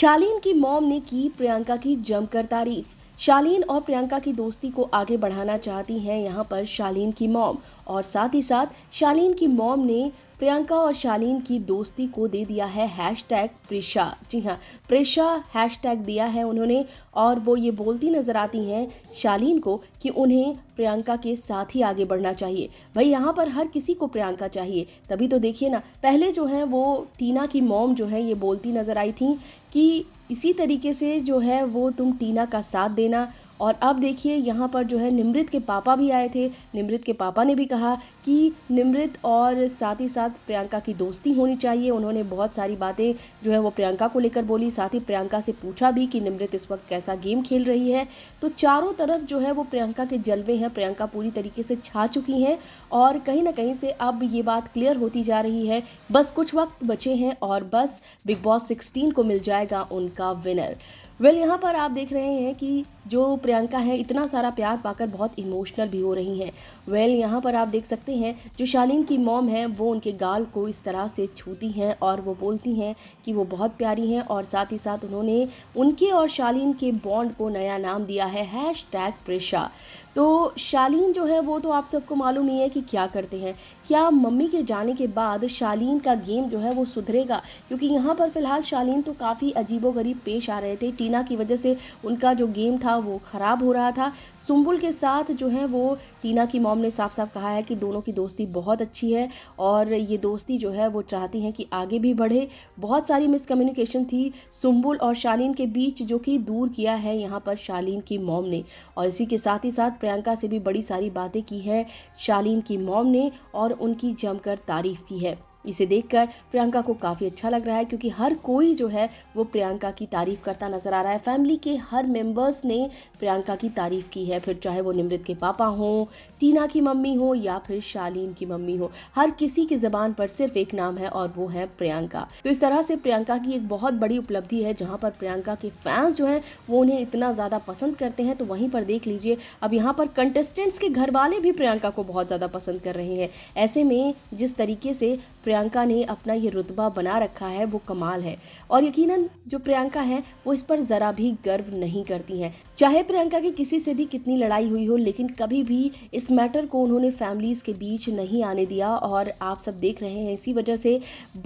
शालीन की मॉम ने की प्रियंका की जमकर तारीफ शालीन और प्रियंका की दोस्ती को आगे बढ़ाना चाहती हैं यहाँ पर शालीन की मॉम और साथ ही साथ शालीन की मॉम ने प्रियंका और शालीन की दोस्ती को दे दिया है हैश टैग प्रेशा जी हाँ प्रेशा हैश टैग दिया है उन्होंने और वो ये बोलती नज़र आती हैं शालीन को कि उन्हें प्रियंका के साथ ही आगे बढ़ना चाहिए भाई यहाँ पर हर किसी को प्रियंका चाहिए तभी तो देखिए ना पहले जो है वो टीना की मोम जो है ये बोलती नज़र आई थी कि इसी तरीके से जो है वो तुम टीना का साथ देना और अब देखिए यहाँ पर जो है निमृत के पापा भी आए थे निमृत के पापा ने भी कहा कि निमृत और साथ ही साथ प्रियंका की दोस्ती होनी चाहिए उन्होंने बहुत सारी बातें जो है वो प्रियंका को लेकर बोली साथ ही प्रियंका से पूछा भी कि निमृत इस वक्त कैसा गेम खेल रही है तो चारों तरफ जो है वो प्रियंका के जलवे हैं प्रियंका पूरी तरीके से छा चुकी हैं और कहीं ना कहीं से अब ये बात क्लियर होती जा रही है बस कुछ वक्त बचे हैं और बस बिग बॉस सिक्सटीन को मिल जाएगा उनका विनर वेल well, यहाँ पर आप देख रहे हैं कि जो प्रियंका है इतना सारा प्यार पाकर बहुत इमोशनल भी हो रही हैं वेल well, यहाँ पर आप देख सकते हैं जो शालीन की मॉम है वो उनके गाल को इस तरह से छूती हैं और वो बोलती हैं कि वो बहुत प्यारी हैं और साथ ही साथ उन्होंने उनके और शालीन के बॉन्ड को नया नाम दिया है हैश प्रेशा तो शालीन जो है वो तो आप सबको मालूम ही है कि क्या करते हैं क्या मम्मी के जाने के बाद शालीन का गेम जो है वो सुधरेगा क्योंकि यहाँ पर फ़िलहाल शालीन तो काफ़ी अजीबोगरीब पेश आ रहे थे टी टीना की वजह से उनका जो गेम था वो ख़राब हो रहा था सुम्बुल के साथ जो है वो टीना की मॉम ने साफ साफ कहा है कि दोनों की दोस्ती बहुत अच्छी है और ये दोस्ती जो है वो चाहती हैं कि आगे भी बढ़े बहुत सारी मिसकम्युनिकेशन थी सुम्बुल और शालीन के बीच जो कि दूर किया है यहाँ पर शालीन की मॉम ने और इसी के साथ ही साथ प्रियंका से भी बड़ी सारी बातें की है शालीन की मॉम ने और उनकी जमकर तारीफ़ की है इसे देखकर प्रियंका को काफ़ी अच्छा लग रहा है क्योंकि हर कोई जो है वो प्रियंका की तारीफ़ करता नज़र आ रहा है फैमिली के हर मेंबर्स ने प्रियंका की तारीफ़ की है फिर चाहे वो निमृत के पापा हों टीना की मम्मी हो या फिर शालीन की मम्मी हो हर किसी की ज़बान पर सिर्फ एक नाम है और वो है प्रियंका तो इस तरह से प्रियंका की एक बहुत बड़ी उपलब्धि है जहाँ पर प्रियंका के फैंस जो हैं वो उन्हें इतना ज़्यादा पसंद करते हैं तो वहीं पर देख लीजिए अब यहाँ पर कंटेस्टेंट्स के घर वाले भी प्रियंका को बहुत ज़्यादा पसंद कर रहे हैं ऐसे में जिस तरीके से प्रियंका ने अपना ये रुतबा बना रखा है वो कमाल है और यकीनन जो प्रियंका है वो इस पर ज़रा भी गर्व नहीं करती हैं चाहे प्रियंका की किसी से भी कितनी लड़ाई हुई हो लेकिन कभी भी इस मैटर को उन्होंने फैमिलीज़ के बीच नहीं आने दिया और आप सब देख रहे हैं इसी वजह से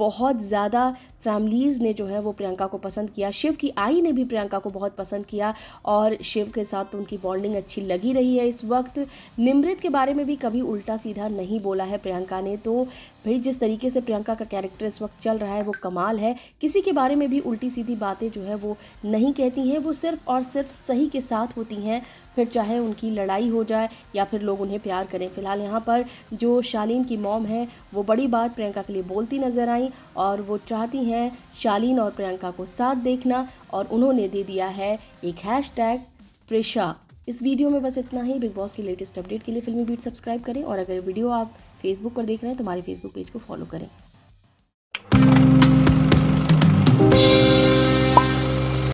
बहुत ज़्यादा फैमिलीज़ ने जो है वो प्रियंका को पसंद किया शिव की आई ने भी प्रियंका को बहुत पसंद किया और शिव के साथ तो उनकी बॉन्डिंग अच्छी लगी रही है इस वक्त निमृत के बारे में भी कभी उल्टा सीधा नहीं बोला है प्रियंका ने तो भाई जिस तरीके से प्रियंका का कैरेक्टर इस वक्त चल रहा है वो कमाल है किसी के बारे में भी उल्टी सीधी बातें जो है वो नहीं कहती हैं वो सिर्फ और सिर्फ सही के साथ होती हैं फिर चाहे उनकी लड़ाई हो जाए या फिर लोग उन्हें प्यार करें फिलहाल यहाँ पर जो शालीन की मॉम है वो बड़ी बात प्रियंका के लिए बोलती नज़र आई और वो चाहती हैं शालीन और प्रियंका को साथ देखना और उन्होंने दे दिया है एक हैश टैग प्रेशा इस वीडियो में बस इतना ही बिग बॉस के लेटेस्ट अपडेट के लिए फिल्मी बीट सब्सक्राइब करें और अगर वीडियो आप फेसबुक पर देख रहे हैं तो हमारे फेसबुक पेज को फॉलो करें